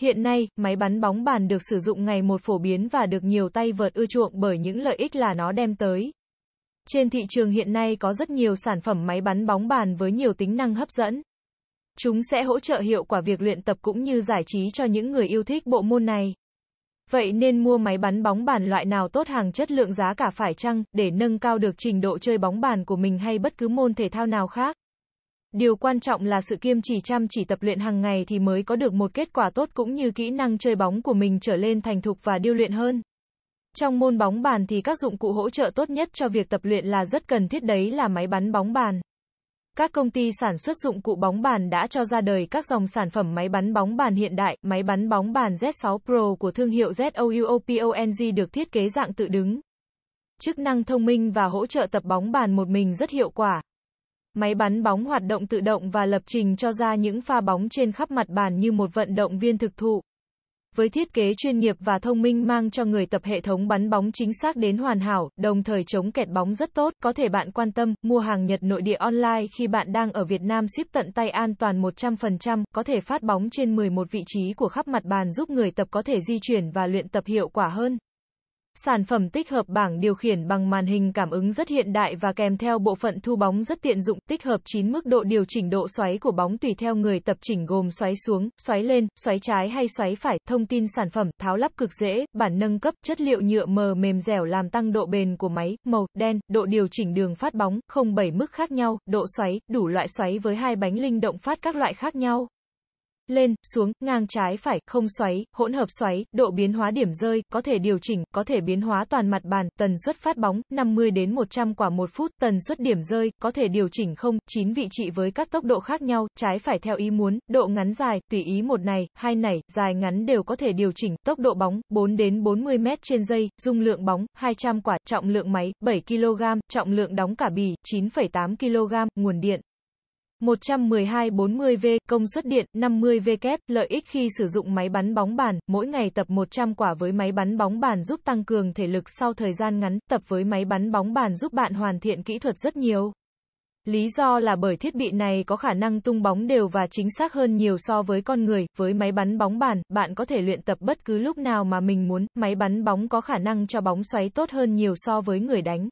Hiện nay, máy bắn bóng bàn được sử dụng ngày một phổ biến và được nhiều tay vợt ưa chuộng bởi những lợi ích là nó đem tới. Trên thị trường hiện nay có rất nhiều sản phẩm máy bắn bóng bàn với nhiều tính năng hấp dẫn. Chúng sẽ hỗ trợ hiệu quả việc luyện tập cũng như giải trí cho những người yêu thích bộ môn này. Vậy nên mua máy bắn bóng bàn loại nào tốt hàng chất lượng giá cả phải chăng, để nâng cao được trình độ chơi bóng bàn của mình hay bất cứ môn thể thao nào khác? Điều quan trọng là sự kiêm trì chăm chỉ tập luyện hàng ngày thì mới có được một kết quả tốt cũng như kỹ năng chơi bóng của mình trở lên thành thục và điêu luyện hơn. Trong môn bóng bàn thì các dụng cụ hỗ trợ tốt nhất cho việc tập luyện là rất cần thiết đấy là máy bắn bóng bàn. Các công ty sản xuất dụng cụ bóng bàn đã cho ra đời các dòng sản phẩm máy bắn bóng bàn hiện đại, máy bắn bóng bàn Z6 Pro của thương hiệu ZOUOPONG được thiết kế dạng tự đứng. Chức năng thông minh và hỗ trợ tập bóng bàn một mình rất hiệu quả máy bắn bóng hoạt động tự động và lập trình cho ra những pha bóng trên khắp mặt bàn như một vận động viên thực thụ. Với thiết kế chuyên nghiệp và thông minh mang cho người tập hệ thống bắn bóng chính xác đến hoàn hảo, đồng thời chống kẹt bóng rất tốt, có thể bạn quan tâm, mua hàng Nhật nội địa online khi bạn đang ở Việt Nam ship tận tay an toàn 100%, có thể phát bóng trên 11 vị trí của khắp mặt bàn giúp người tập có thể di chuyển và luyện tập hiệu quả hơn. Sản phẩm tích hợp bảng điều khiển bằng màn hình cảm ứng rất hiện đại và kèm theo bộ phận thu bóng rất tiện dụng, tích hợp 9 mức độ điều chỉnh độ xoáy của bóng tùy theo người tập chỉnh gồm xoáy xuống, xoáy lên, xoáy trái hay xoáy phải. Thông tin sản phẩm, tháo lắp cực dễ, bản nâng cấp, chất liệu nhựa mờ mềm dẻo làm tăng độ bền của máy, màu đen, độ điều chỉnh đường phát bóng, không 07 mức khác nhau, độ xoáy, đủ loại xoáy với hai bánh linh động phát các loại khác nhau lên, xuống, ngang trái phải, không xoáy, hỗn hợp xoáy, độ biến hóa điểm rơi, có thể điều chỉnh, có thể biến hóa toàn mặt bàn, tần suất phát bóng, 50 đến 100 quả một phút, tần suất điểm rơi, có thể điều chỉnh không, 9 vị trí với các tốc độ khác nhau, trái phải theo ý muốn, độ ngắn dài, tùy ý một này, hai này, dài ngắn đều có thể điều chỉnh, tốc độ bóng, 4 đến 40 m trên giây, dung lượng bóng, 200 quả, trọng lượng máy, 7 kg, trọng lượng đóng cả bì, 9,8 kg, nguồn điện. 112-40V, công suất điện 50W, lợi ích khi sử dụng máy bắn bóng bàn, mỗi ngày tập 100 quả với máy bắn bóng bàn giúp tăng cường thể lực sau thời gian ngắn, tập với máy bắn bóng bàn giúp bạn hoàn thiện kỹ thuật rất nhiều. Lý do là bởi thiết bị này có khả năng tung bóng đều và chính xác hơn nhiều so với con người, với máy bắn bóng bàn, bạn có thể luyện tập bất cứ lúc nào mà mình muốn, máy bắn bóng có khả năng cho bóng xoáy tốt hơn nhiều so với người đánh.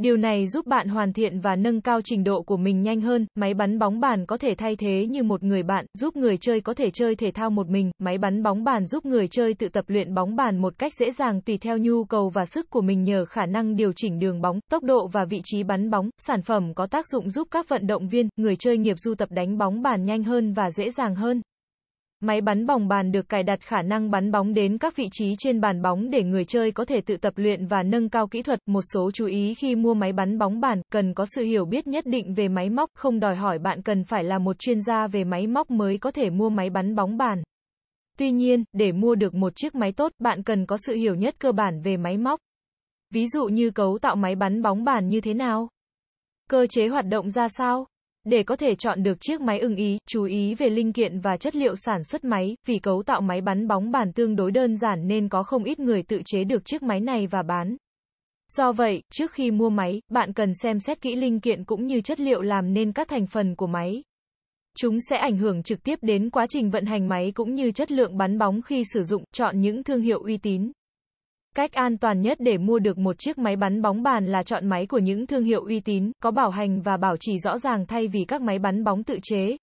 Điều này giúp bạn hoàn thiện và nâng cao trình độ của mình nhanh hơn. Máy bắn bóng bàn có thể thay thế như một người bạn, giúp người chơi có thể chơi thể thao một mình. Máy bắn bóng bàn giúp người chơi tự tập luyện bóng bàn một cách dễ dàng tùy theo nhu cầu và sức của mình nhờ khả năng điều chỉnh đường bóng, tốc độ và vị trí bắn bóng. Sản phẩm có tác dụng giúp các vận động viên, người chơi nghiệp du tập đánh bóng bàn nhanh hơn và dễ dàng hơn. Máy bắn bóng bàn được cài đặt khả năng bắn bóng đến các vị trí trên bàn bóng để người chơi có thể tự tập luyện và nâng cao kỹ thuật. Một số chú ý khi mua máy bắn bóng bàn, cần có sự hiểu biết nhất định về máy móc, không đòi hỏi bạn cần phải là một chuyên gia về máy móc mới có thể mua máy bắn bóng bàn. Tuy nhiên, để mua được một chiếc máy tốt, bạn cần có sự hiểu nhất cơ bản về máy móc. Ví dụ như cấu tạo máy bắn bóng bàn như thế nào? Cơ chế hoạt động ra sao? Để có thể chọn được chiếc máy ưng ý, chú ý về linh kiện và chất liệu sản xuất máy, vì cấu tạo máy bắn bóng bàn tương đối đơn giản nên có không ít người tự chế được chiếc máy này và bán. Do vậy, trước khi mua máy, bạn cần xem xét kỹ linh kiện cũng như chất liệu làm nên các thành phần của máy. Chúng sẽ ảnh hưởng trực tiếp đến quá trình vận hành máy cũng như chất lượng bắn bóng khi sử dụng, chọn những thương hiệu uy tín. Cách an toàn nhất để mua được một chiếc máy bắn bóng bàn là chọn máy của những thương hiệu uy tín, có bảo hành và bảo trì rõ ràng thay vì các máy bắn bóng tự chế.